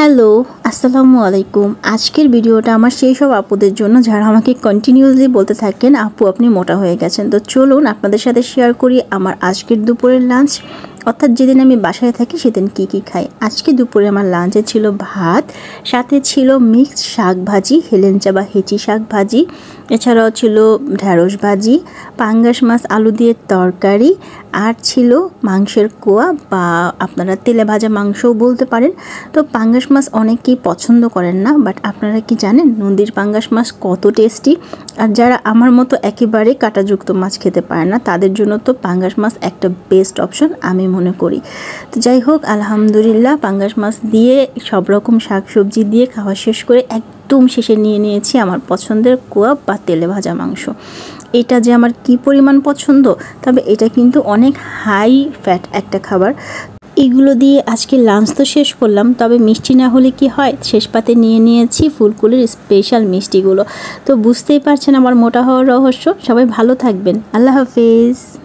hello আসসালামু আলাইকুম আজকের ভিডিওটা আমার সেই সব আপুদের জন্য যারা আমাকে কন্টিনিউসলি বলতে থাকেন আপু আপনি মোটা হয়ে গেছেন তো চলুন আপনাদের সাথে শেয়ার করি আমার আজকের দুপুরের লাঞ্চ অর্থাৎ যেদিন আমি বাসায় থাকি সেদিন কি কি খাই আজকে দুপুরে আমার লাঞ্চে ছিল ভাত সাথে ছিল মিক্সড শাক ভাজি হেলেঞ্চা বা হেঁচি শাক ভাজি এছাড়াও ছিল ঢ্যাঁড়স ভাজি পাঙ্গাস মাছ আলু দিয়ে তরকারি আর ছিল মাংসের কোয়া বা আপনারা তেলে ভাজা মাংসও বলতে পারেন তো পাঙ্গাস মাছ অনেকেই পছন্দ করেন না বাট আপনারা কি জানেন নদীর পাঙ্গাস মাছ কত টেস্টি আর যারা আমার মতো একেবারে কাটাযুক্ত মাছ খেতে পারে না তাদের জন্য তো পাঙ্গাস মাছ একটা বেস্ট অপশন আমি মনে করি তো যাই হোক আলহামদুলিল্লাহ পাঙ্গাস মাছ দিয়ে সব রকম শাক সবজি দিয়ে খাওয়া শেষ করে একদম শেষে নিয়ে নিয়েছি আমার পছন্দের কোয়াপ বা তেলে ভাজা মাংস এটা যে আমার কি পরিমাণ পছন্দ তবে এটা কিন্তু অনেক হাই ফ্যাট একটা খাবার এগুলো দিয়ে আজকে লাঞ্চ তো শেষ করলাম তবে মিষ্টি না হলে কি হয় শেষ পাতে নিয়ে নিয়েছি ফুলকুলির স্পেশাল মিষ্টিগুলো তো বুঝতেই পারছেন আমার মোটা হওয়ার রহস্য সবাই ভালো থাকবেন আল্লাহ হাফিজ